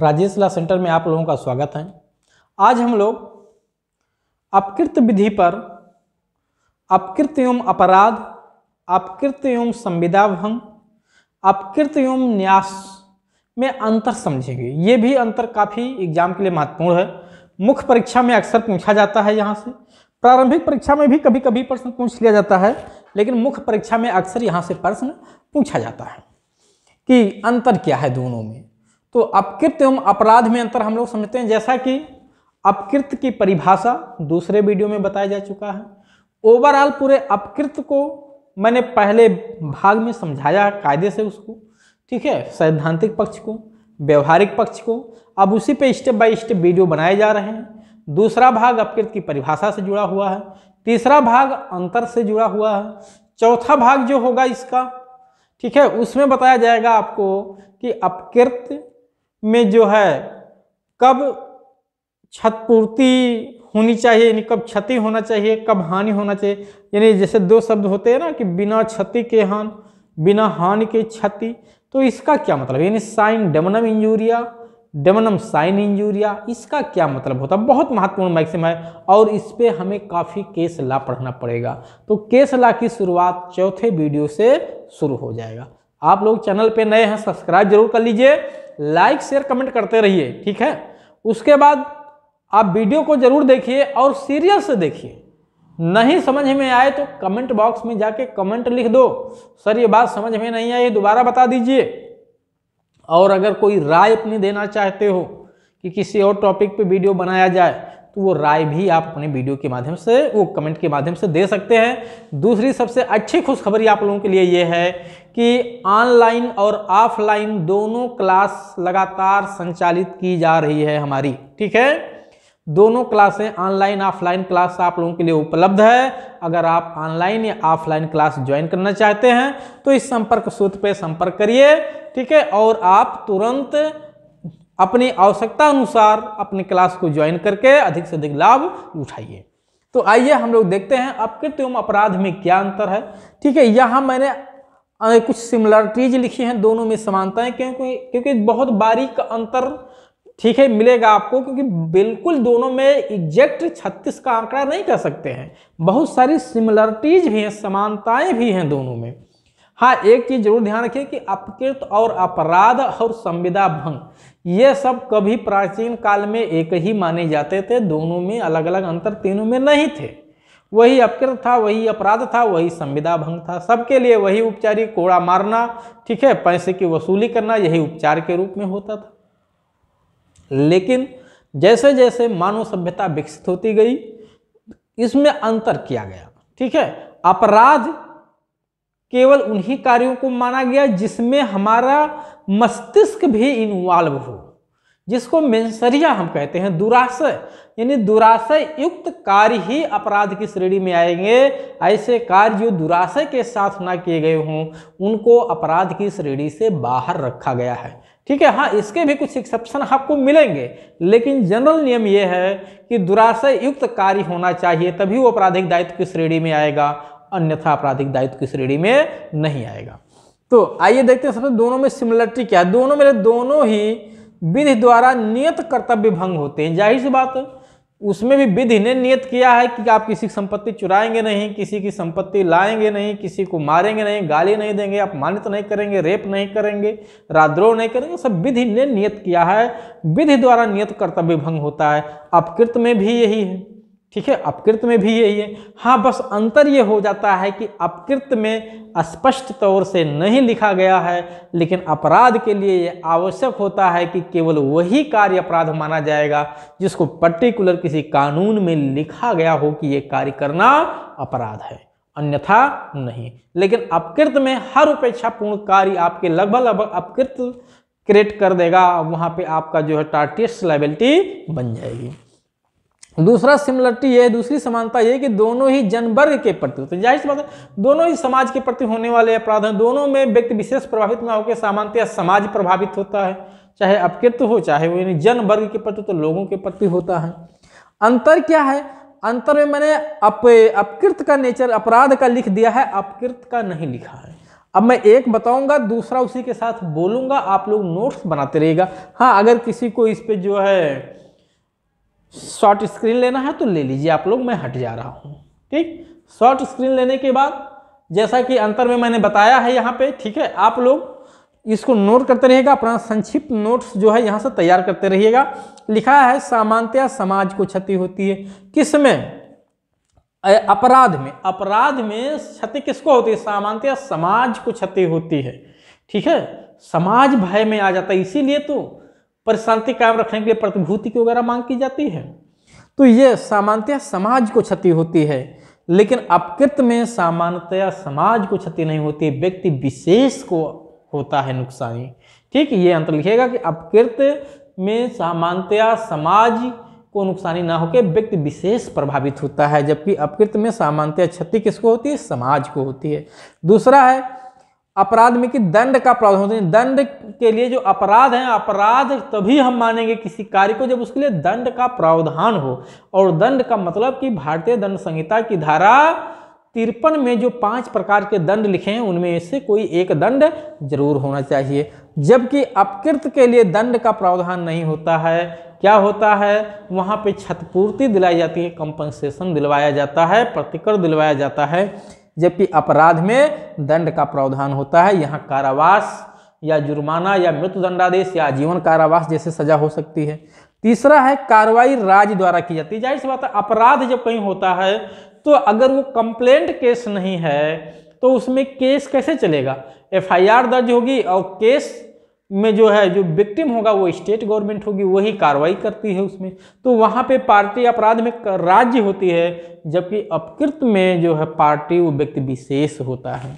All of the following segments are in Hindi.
राजेश ला सेंटर में आप लोगों का स्वागत है आज हम लोग अपकृत विधि पर अपकृत एवं अपराध अपकृत एवं संविदा भंग अपकृत एवं न्यास में अंतर समझेंगे ये भी अंतर काफ़ी एग्जाम के लिए महत्वपूर्ण है मुख्य परीक्षा में अक्सर पूछा जाता है यहाँ से प्रारंभिक परीक्षा में भी कभी कभी प्रश्न पूछ लिया जाता है लेकिन मुख्य परीक्षा में अक्सर यहाँ से प्रश्न पूछा जाता है कि अंतर क्या है दोनों में तो अपकृत एवं अपराध में अंतर हम लोग समझते हैं जैसा कि अपकृत की परिभाषा दूसरे वीडियो में बताया जा चुका है ओवरऑल पूरे अपकृत को मैंने पहले भाग में समझाया कायदे से उसको ठीक है सैद्धांतिक पक्ष को व्यवहारिक पक्ष को अब उसी पे स्टेप बाय स्टेप वीडियो बनाए जा रहे हैं दूसरा भाग अपकृत की परिभाषा से जुड़ा हुआ है तीसरा भाग अंतर से जुड़ा हुआ है चौथा भाग जो होगा इसका ठीक है उसमें बताया जाएगा आपको कि अपकृत में जो है कब क्षतपूर्ति होनी चाहिए यानी कब क्षति होना चाहिए कब हानि होना चाहिए यानी जैसे दो शब्द होते हैं ना कि बिना क्षति के हान बिना हानि के क्षति तो इसका क्या मतलब यानी साइन डेमनम इंजूरिया डेमनम साइन इंजूरिया इसका क्या मतलब होता है बहुत महत्वपूर्ण मैक्सिम है और इस पर हमें काफ़ी केस ला पढ़ना पड़ेगा तो केस ला की शुरुआत चौथे वीडियो से शुरू हो जाएगा आप लोग चैनल पे नए हैं सब्सक्राइब जरूर कर लीजिए लाइक शेयर कमेंट करते रहिए ठीक है उसके बाद आप वीडियो को जरूर देखिए और सीरियल से देखिए नहीं समझ में आए तो कमेंट बॉक्स में जाके कमेंट लिख दो सर ये बात समझ में नहीं आई दोबारा बता दीजिए और अगर कोई राय अपनी देना चाहते हो कि किसी और टॉपिक पे वीडियो बनाया जाए तो वो राय भी आप अपने वीडियो के माध्यम से वो कमेंट के माध्यम से दे सकते हैं दूसरी सबसे अच्छी खुशखबरी आप लोगों के लिए ये है कि ऑनलाइन और ऑफलाइन दोनों क्लास लगातार संचालित की जा रही है हमारी ठीक है दोनों क्लासें ऑनलाइन ऑफलाइन क्लास आप लोगों के लिए उपलब्ध है अगर आप ऑनलाइन या ऑफलाइन क्लास ज्वाइन करना चाहते हैं तो इस संपर्क सूत्र पे संपर्क करिए ठीक है और आप तुरंत अपनी आवश्यकता अनुसार अपनी क्लास को ज्वाइन करके अधिक से अधिक लाभ उठाइए तो आइए हम लोग देखते हैं अपकृत एवं अपराध में क्या अंतर है ठीक है यहाँ मैंने कुछ सिमिलरिटीज लिखी हैं दोनों में समानताएं क्योंकि क्योंकि बहुत बारीक अंतर ठीक है मिलेगा आपको क्योंकि बिल्कुल दोनों में एग्जैक्ट 36 का आंकड़ा नहीं कर सकते हैं बहुत सारी सिमिलरिटीज भी हैं समानताएं भी हैं दोनों में हाँ एक चीज जरूर ध्यान रखिए कि अपकृत और अपराध और संविदा भंग ये सब कभी प्राचीन काल में एक ही माने जाते थे दोनों में अलग अलग अंतर तीनों में नहीं थे वही अपकृत था वही अपराध था वही संविदा भंग था सबके लिए वही उपचारी कोड़ा मारना ठीक है पैसे की वसूली करना यही उपचार के रूप में होता था लेकिन जैसे जैसे मानव सभ्यता विकसित होती गई इसमें अंतर किया गया ठीक है अपराध केवल उन्हीं कार्यों को माना गया जिसमें हमारा मस्तिष्क भी इन्वॉल्व हो जिसको मिनसरिया हम कहते हैं दुराशय यानी दुराशय युक्त कार्य ही अपराध की श्रेणी में आएंगे ऐसे कार्य जो दुराशय के साथ ना किए गए हों उनको अपराध की श्रेणी से बाहर रखा गया है ठीक है हाँ इसके भी कुछ एक्सेप्शन आपको मिलेंगे लेकिन जनरल नियम ये है कि दुराशय युक्त कार्य होना चाहिए तभी वो आपराधिक दायित्व की श्रेणी में आएगा अन्यथा आपराधिक दायित्व की श्रेणी में नहीं आएगा तो आइए देखते हैं सबसे दोनों में सिमिलरिटी क्या है दोनों मेरे दोनों ही विधि द्वारा नियत कर्तव्य भंग होते हैं जाहिर सी बात उसमें भी विधि ने नियत किया है कि आप किसी की संपत्ति चुराएंगे नहीं किसी की संपत्ति लाएंगे नहीं किसी को मारेंगे नहीं गाली नहीं देंगे अपमानित नहीं करेंगे रेप नहीं करेंगे राजद्रोह नहीं करेंगे सब विधि ने नियत किया है विधि द्वारा नियत कर्तव्य भंग होता है अपकृत में भी यही है ठीक है अपकृत में भी यही है हाँ बस अंतर ये हो जाता है कि अपकृत में स्पष्ट तौर से नहीं लिखा गया है लेकिन अपराध के लिए ये आवश्यक होता है कि केवल वही कार्य अपराध माना जाएगा जिसको पर्टिकुलर किसी कानून में लिखा गया हो कि ये कार्य करना अपराध है अन्यथा नहीं लेकिन अपकृत में हर उपेक्षापूर्ण कार्य आपके लगभग लगभग अपकृत क्रिएट कर देगा वहाँ पर आपका जो है टार्टिस्ट लाइबिलिटी बन जाएगी दूसरा सिमिलरिटी ये है दूसरी समानता ये कि दोनों ही जनवर्ग के प्रति होते तो हैं जाहिर सी बात है दोनों ही समाज के प्रति होने वाले अपराध हैं दोनों में व्यक्ति विशेष प्रभावित ना होकर सामान्यतः समाज प्रभावित होता है चाहे अपकृत हो चाहे वो यानी जनवर्ग के प्रति तो लोगों के प्रति होता है अंतर क्या है अंतर में मैंने अप अपकृत का नेचर अपराध का लिख दिया है अपकृत का नहीं लिखा है अब मैं एक बताऊंगा दूसरा उसी के साथ बोलूंगा आप लोग नोट्स बनाते रहेगा हाँ अगर किसी को इस पर जो है शॉर्ट स्क्रीन लेना है तो ले लीजिए आप लोग मैं हट जा रहा हूँ ठीक शॉर्ट स्क्रीन लेने के बाद जैसा कि अंतर में मैंने बताया है यहाँ पे ठीक है आप लोग इसको नोट करते रहिएगा अपना संक्षिप्त नोट्स जो है यहाँ से तैयार करते रहिएगा लिखा है सामान्यतया समाज को क्षति होती है किस में अपराध में अपराध में क्षति किसको होती है सामान्यतया समाज को क्षति होती है ठीक है समाज भय में आ जाता है इसीलिए तो पर शांति कायम रखने के लिए प्रतिभूति की वगैरह मांग की जाती है तो ये सामान्यतया समाज को क्षति होती है लेकिन अपकृत में सामान्यतया समाज को क्षति नहीं होती व्यक्ति विशेष को होता है नुकसानी ठीक ये अंतर लिखेगा कि अपकृत में सामान्यतया समाज को नुकसानी ना होकर व्यक्ति विशेष प्रभावित होता है जबकि अपकृत में सामान्यतया क्षति किसको होती है समाज को होती है दूसरा है अपराध में कि दंड का प्रावधान होता दंड के लिए जो अपराध है अपराध तभी हम मानेंगे किसी कार्य को जब उसके लिए दंड का प्रावधान हो और दंड का मतलब कि भारतीय दंड संहिता की धारा तिरपन में जो पांच प्रकार के दंड लिखे हैं उनमें से कोई एक दंड जरूर होना चाहिए जबकि अपकृत के लिए दंड का प्रावधान नहीं होता है क्या होता है वहाँ पे छतपूर्ति दिलाई जाती है कंपनसेशन दिलवाया जाता है प्रतिकर दिलवाया जाता है जबकि अपराध में दंड का प्रावधान होता है यहाँ कारावास या जुर्माना या मृत्यु दंडादेश या आजीवन कारावास जैसे सजा हो सकती है तीसरा है कार्रवाई राज्य द्वारा की जाती है जाहिर सी बात है अपराध जब कहीं होता है तो अगर वो कंप्लेंट केस नहीं है तो उसमें केस कैसे चलेगा एफआईआर दर्ज होगी और केस में जो है जो विक्टिम होगा वो स्टेट गवर्नमेंट होगी वही कार्रवाई करती है उसमें तो वहाँ पे पार्टी अपराध में राज्य होती है जबकि अपकृत में जो है पार्टी वो व्यक्ति विशेष होता है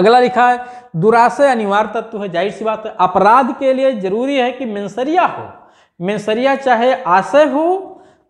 अगला लिखा है दुराशय अनिवार्य तत्व है जाहिर सी बात है अपराध के लिए जरूरी है कि मिनसरिया हो मिनसरिया चाहे आशय हो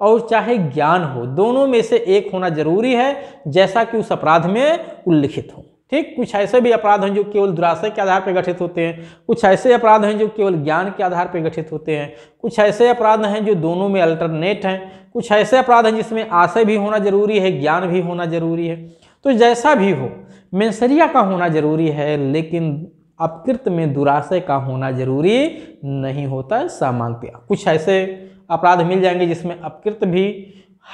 और चाहे ज्ञान हो दोनों में से एक होना जरूरी है जैसा कि उस अपराध में उल्लिखित हो ठीक कुछ ऐसे भी अपराध हैं जो केवल दुराशय के आधार पर गठित होते हैं कुछ ऐसे अपराध हैं जो केवल ज्ञान के आधार पर गठित होते हैं कुछ ऐसे अपराध हैं जो दोनों में अल्टरनेट हैं कुछ ऐसे अपराध हैं जिसमें आशय भी होना जरूरी है ज्ञान भी होना जरूरी है तो जैसा भी हो मेंसरिया का होना जरूरी है लेकिन अपकृत में दुराशय का होना जरूरी नहीं होता है कुछ ऐसे अपराध मिल जाएंगे जिसमें अपकृत भी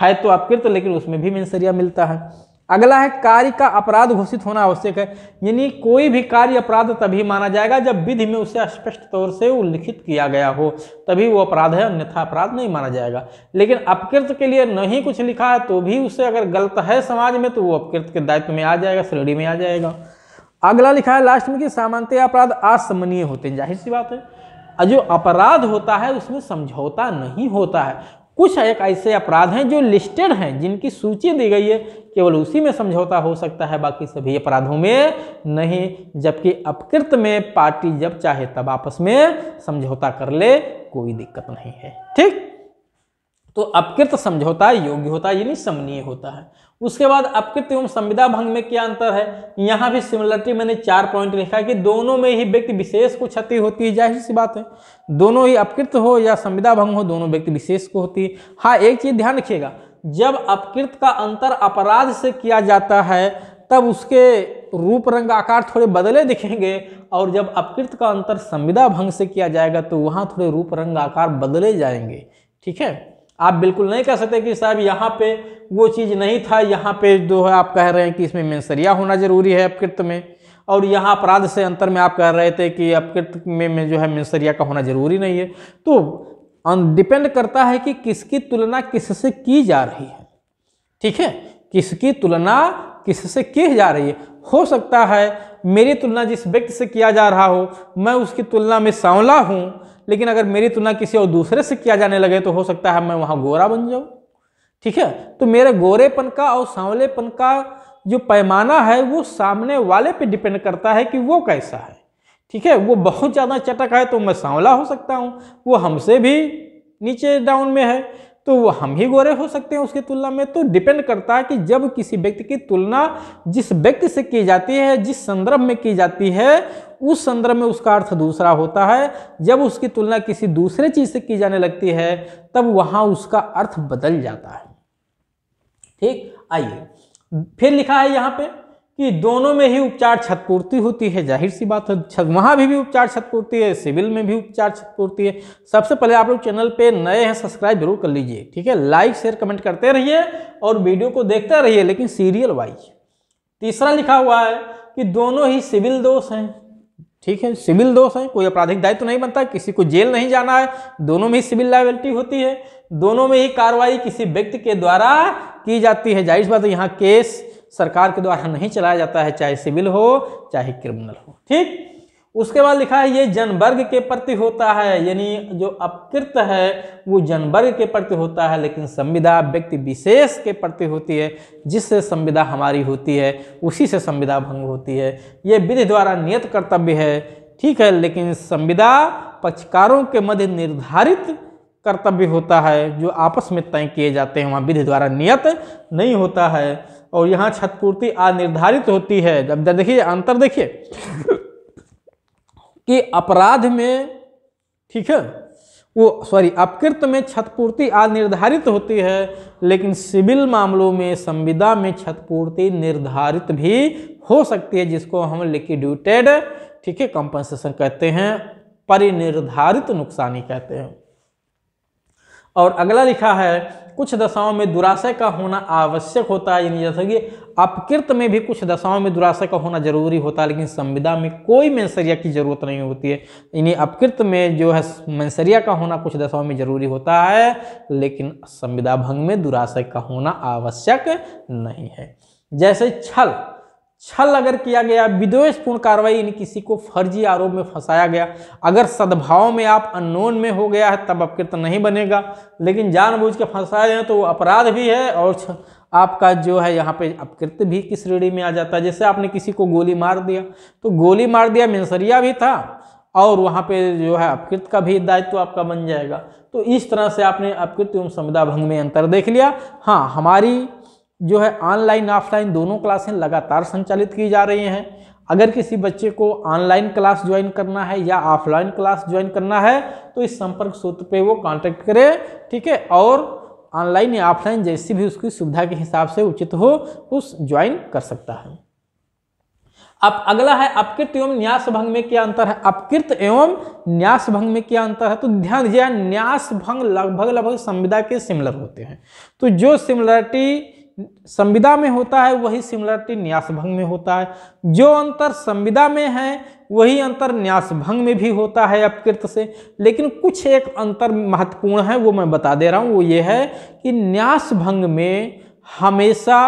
है तो अपकृत लेकिन उसमें भी मेंसरिया मिलता है अगला है कार्य का अपराध घोषित होना आवश्यक है यानी कोई भी कार्य अपराध तभी माना जाएगा जब विधि में उसे स्पष्ट तौर से उल्लिखित किया गया हो तभी वो अपराध है अन्यथा अपराध नहीं माना जाएगा लेकिन अपकृत के लिए नहीं कुछ लिखा है तो भी उसे अगर गलत है समाज में तो वो अपकृत के दायित्व में आ जाएगा श्रेणी में आ जाएगा अगला लिखा है लास्ट में कि सामान्य अपराध असमनीय होते हैं जाहिर सी बात है जो अपराध होता है उसमें समझौता नहीं होता है कुछ एक ऐसे अपराध हैं जो लिस्टेड हैं जिनकी सूची दी गई है केवल उसी में समझौता हो सकता है बाकी सभी अपराधों में नहीं जबकि अपकृत में पार्टी जब चाहे तब आपस में समझौता कर ले कोई दिक्कत नहीं है ठीक तो अपकृत समझौता योग्य होता है यानी समनीय होता है उसके बाद अपकृत एवं संविदा भंग में क्या अंतर है यहाँ भी सिमिलरिटी मैंने चार पॉइंट लिखा है कि दोनों में ही व्यक्ति विशेष को क्षति होती है जाहिर सी बात है दोनों ही अपकृत हो या संविदा भंग हो दोनों व्यक्ति विशेष को होती है हाँ एक चीज ध्यान रखिएगा जब अपकृत का अंतर अपराध से किया जाता है तब उसके रूप रंग आकार थोड़े बदले दिखेंगे और जब अपकृत का अंतर संविदा भंग से किया जाएगा तो वहाँ थोड़े रूप रंग आकार बदले जाएंगे ठीक है आप बिल्कुल नहीं कह सकते कि साहब यहाँ पे वो चीज़ नहीं था यहाँ पे जो है आप कह रहे हैं कि इसमें मेंसरिया होना ज़रूरी है अपकृत में और यहाँ अपराध से अंतर में आप कह रहे थे कि अपकृत में, में जो है मेंसरिया का होना ज़रूरी नहीं है तो डिपेंड करता है कि किसकी तुलना किससे की जा रही है ठीक है किसकी तुलना किससे की जा रही है हो सकता है मेरी तुलना जिस व्यक्ति से किया जा रहा हो मैं उसकी तुलना में सांवला हूँ लेकिन अगर मेरी तुलना किसी और दूसरे से किया जाने लगे तो हो सकता है मैं वहाँ गोरा बन जाऊँ ठीक है तो मेरे गोरेपन का और सांवलेपन का जो पैमाना है वो सामने वाले पे डिपेंड करता है कि वो कैसा है ठीक है वो बहुत ज़्यादा चटक है तो मैं सांवला हो सकता हूँ वो हमसे भी नीचे डाउन में है तो वो हम ही गोरे हो सकते हैं उसकी तुलना में तो डिपेंड करता है कि जब किसी व्यक्ति की तुलना जिस व्यक्ति से की जाती है जिस संदर्भ में की जाती है उस संदर्भ में उसका अर्थ दूसरा होता है जब उसकी तुलना किसी दूसरे चीज़ से की जाने लगती है तब वहाँ उसका अर्थ बदल जाता है ठीक आइए फिर लिखा है यहाँ पे कि दोनों में ही उपचार क्षतपूर्ति होती है जाहिर सी बात है वहाँ भी भी उपचार क्षतपूर्ति है सिविल में भी उपचार क्षतपूर्ति है सबसे पहले आप लोग चैनल पे नए हैं सब्सक्राइब जरूर कर लीजिए ठीक है लाइक शेयर कमेंट करते रहिए और वीडियो को देखते रहिए लेकिन सीरियल वाइज तीसरा लिखा हुआ है कि दोनों ही सिविल दोष हैं ठीक है सिविल दोष है कोई आपराधिक दायित्व तो नहीं बनता किसी को जेल नहीं जाना है दोनों में ही सिविल लाइबिलिटी होती है दोनों में ही कार्रवाई किसी व्यक्ति के द्वारा की जाती है जाहिर बात यहाँ केस सरकार के द्वारा नहीं चलाया जाता है चाहे सिविल हो चाहे क्रिमिनल हो ठीक उसके बाद लिखा है ये जनवर्ग के प्रति होता है यानी जो अपकृत है वो जनवर्ग के प्रति होता है लेकिन संविदा व्यक्ति विशेष के प्रति होती है जिससे संविदा हमारी होती है उसी से संविदा भंग होती है ये विधि द्वारा नियत कर्तव्य है ठीक है लेकिन संविदा पक्षकारों के मध्य निर्धारित कर्तव्य होता है जो आपस में तय किए जाते हैं वहाँ विधि द्वारा नियत नहीं होता है और यहाँ आ अनिर्धारित होती है जब देखिए अंतर देखिए कि अपराध में ठीक है वो सॉरी अपकृत में क्षतपूर्ति आज निर्धारित होती है लेकिन सिविल मामलों में संविदा में क्षतपूर्ति निर्धारित भी हो सकती है जिसको हम लिक्विडेटेड ठीक है कंपनसेशन कहते हैं परिनिर्धारित नुकसानी कहते हैं और अगला लिखा है कुछ दशाओं में दुराशय का होना आवश्यक होता है यानी जैसे कि अपकृत में भी कुछ दशाओं में दुराशय का होना जरूरी होता है लेकिन संविदा में कोई मैंसरिया की जरूरत नहीं होती है यानी अपकृत में जो है मैंसरिया का होना कुछ दशाओं में जरूरी होता है लेकिन संविदा भंग में दुराशय का होना आवश्यक नहीं है जैसे छल छल अगर किया गया विद्वेषपूर्ण कार्रवाई यानी किसी को फर्जी आरोप में फंसाया गया अगर सद्भाव में आप अननोन में हो गया है तब अपकृत तो नहीं बनेगा लेकिन जानबूझ के फंसाए हैं तो वो अपराध भी है और आपका जो है यहाँ पे अपकृत भी किस श्रेणी में आ जाता है जैसे आपने किसी को गोली मार दिया तो गोली मार दिया मिनसरिया भी था और वहाँ पे जो है अपकृत का भी दायित्व तो आपका बन जाएगा तो इस तरह से आपने अपकृत एवं समुदाय भंग में अंतर देख लिया हाँ हमारी जो है ऑनलाइन ऑफलाइन दोनों क्लासें लगातार संचालित की जा रही हैं अगर किसी बच्चे को ऑनलाइन क्लास ज्वाइन करना है या ऑफलाइन क्लास ज्वाइन करना है तो इस संपर्क सूत्र पे वो कांटेक्ट करे ठीक है और ऑनलाइन या ऑफलाइन जैसी भी उसकी सुविधा के हिसाब से उचित हो उस ज्वाइन कर सकता है अब अगला है अपकृत एवं न्यास भंग में क्या अंतर है अपकृत एवं न्यास भंग में क्या अंतर है तो ध्यान दीजिए न्यास भंग लगभग लगभग संविदा के सिमिलर होते हैं तो जो सिमिलरिटी संविदा में होता है वही सिमिलरिटी न्यास भंग में होता है जो अंतर संविदा में है वही अंतर न्यास भंग में भी होता है अपकृत से लेकिन कुछ एक अंतर महत्वपूर्ण है वो मैं बता दे रहा हूँ वो ये है कि न्यास भंग में हमेशा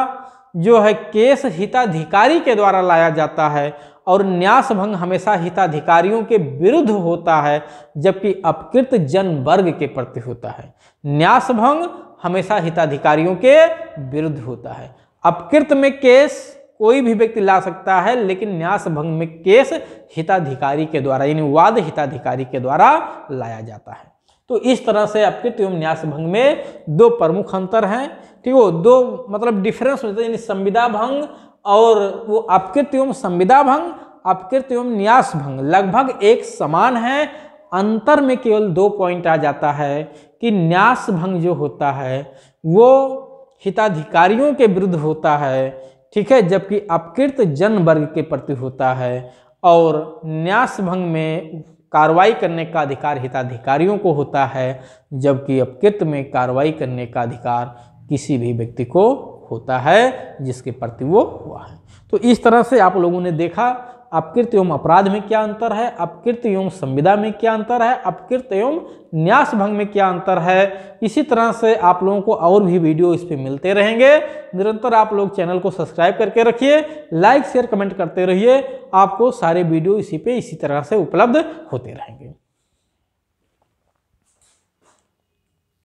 जो है केस हिताधिकारी के द्वारा लाया जाता है और न्यास भंग हमेशा हिताधिकारियों के विरुद्ध होता है जबकि अपकृत जन वर्ग के प्रति होता है न्यास भंग हमेशा हिताधिकारियों के विरुद्ध होता है अपकृत में केस कोई भी व्यक्ति ला सकता है लेकिन न्यास भंग में केस हिताधिकारी के द्वारा यानी वाद हिताधिकारी के द्वारा लाया जाता है तो इस तरह से अपकृत एवं न्यास भंग में दो प्रमुख अंतर हैं ठीक है दो मतलब डिफरेंस होता है यानी संविदा भंग और वो अपकृत एवं संविदा भंग अपकृत एवं न्यास भंग लगभग एक समान है अंतर में केवल दो पॉइंट आ जाता है कि न्यास भंग जो होता है वो हिताधिकारियों के विरुद्ध होता है ठीक है जबकि अपकृत जन वर्ग के प्रति होता है और न्यास भंग में कार्रवाई करने का अधिकार हिताधिकारियों को होता है जबकि अपकृत में कार्रवाई करने का अधिकार किसी भी व्यक्ति को होता है जिसके प्रति वो हुआ है तो इस तरह से आप लोगों ने देखा अपकृत एवं अपराध में क्या अंतर है अपकृत एवं संविदा में क्या अंतर है अपकृत एवं न्यास भंग में क्या अंतर है इसी तरह से आप लोगों को और भी वीडियो इस पर मिलते रहेंगे निरंतर आप लोग चैनल को सब्सक्राइब करके रखिए लाइक शेयर कमेंट करते रहिए आपको सारे वीडियो इसी पे इसी तरह से उपलब्ध होते रहेंगे